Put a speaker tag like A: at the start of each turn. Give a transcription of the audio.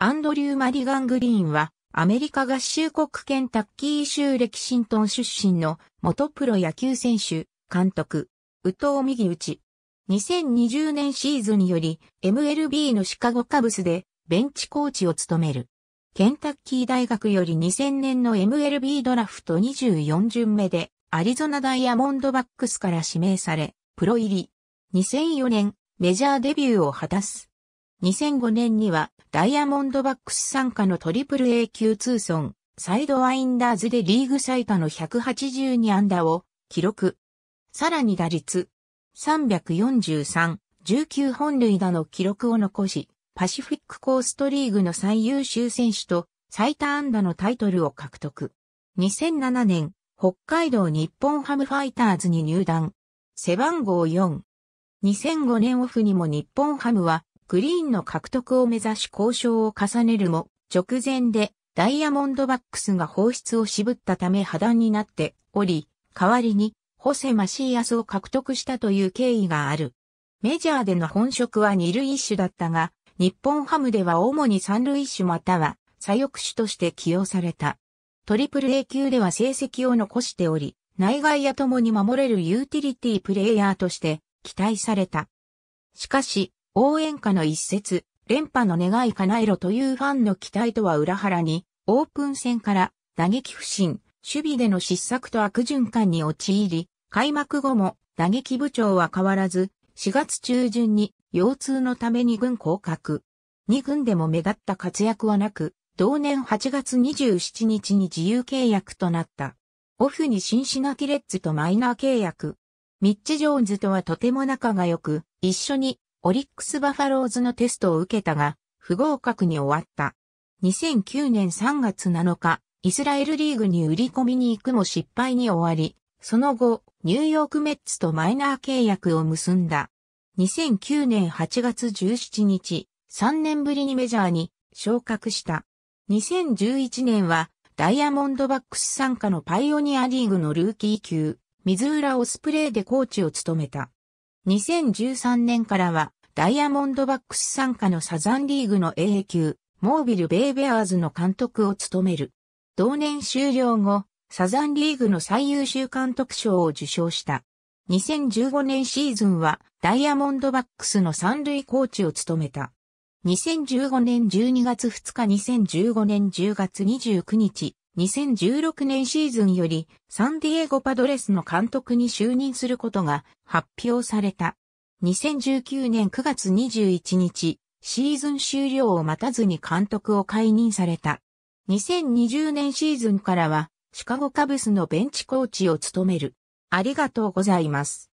A: アンドリュー・マディガン・グリーンは、アメリカ合衆国圏タッキー州レキシントン出身の元プロ野球選手、監督、宇藤右内。2020年シーズンより MLB のシカゴカブスでベンチコーチを務める。ケンタッキー大学より2000年の MLB ドラフト24巡目でアリゾナダイヤモンドバックスから指名され、プロ入り。2004年メジャーデビューを果たす。2005年にはダイヤモンドバックス参加のトリプル A 級通村サイドワインダーズでリーグ最多の182安打を記録。さらに打率343、19本塁打の記録を残し、パシフィックコーストリーグの最優秀選手と最多安打のタイトルを獲得。2007年、北海道日本ハムファイターズに入団。背番号4。2005年オフにも日本ハムはグリーンの獲得を目指し交渉を重ねるも、直前でダイヤモンドバックスが放出を渋ったため破談になっており、代わりにホセ・マシーアスを獲得したという経緯がある。メジャーでの本職は二塁一種だったが、日本ハムでは主に三塁一種または左翼種として起用された。トリプル A 級では成績を残しており、内外野ともに守れるユーティリティプレイヤーとして期待された。しかし、応援歌の一節、連覇の願い叶えろというファンの期待とは裏腹に、オープン戦から打撃不振、守備での失策と悪循環に陥り、開幕後も打撃部長は変わらず、4月中旬に腰痛のために軍降格。2軍でも目立った活躍はなく、同年8月27日に自由契約となった。オフに新ンシナキレッズとマイナー契約。ミッチ・ジョーンズとはとても仲が良く、一緒にオリックスバファローズのテストを受けたが、不合格に終わった。2009年3月7日、イスラエルリーグに売り込みに行くも失敗に終わり、その後、ニューヨークメッツとマイナー契約を結んだ。2009年8月17日、3年ぶりにメジャーに昇格した。2011年は、ダイヤモンドバックス参加のパイオニアリーグのルーキー級、水浦オスプレイでコーチを務めた。2013年からは、ダイヤモンドバックス参加のサザンリーグの AA 級、モービル・ベイ・ベアーズの監督を務める。同年終了後、サザンリーグの最優秀監督賞を受賞した。2015年シーズンはダイヤモンドバックスの三塁コーチを務めた。2015年12月2日2015年10月29日、2016年シーズンよりサンディエゴパドレスの監督に就任することが発表された。2019年9月21日、シーズン終了を待たずに監督を解任された。2020年シーズンからは、シカゴカブスのベンチコーチを務める。ありがとうございます。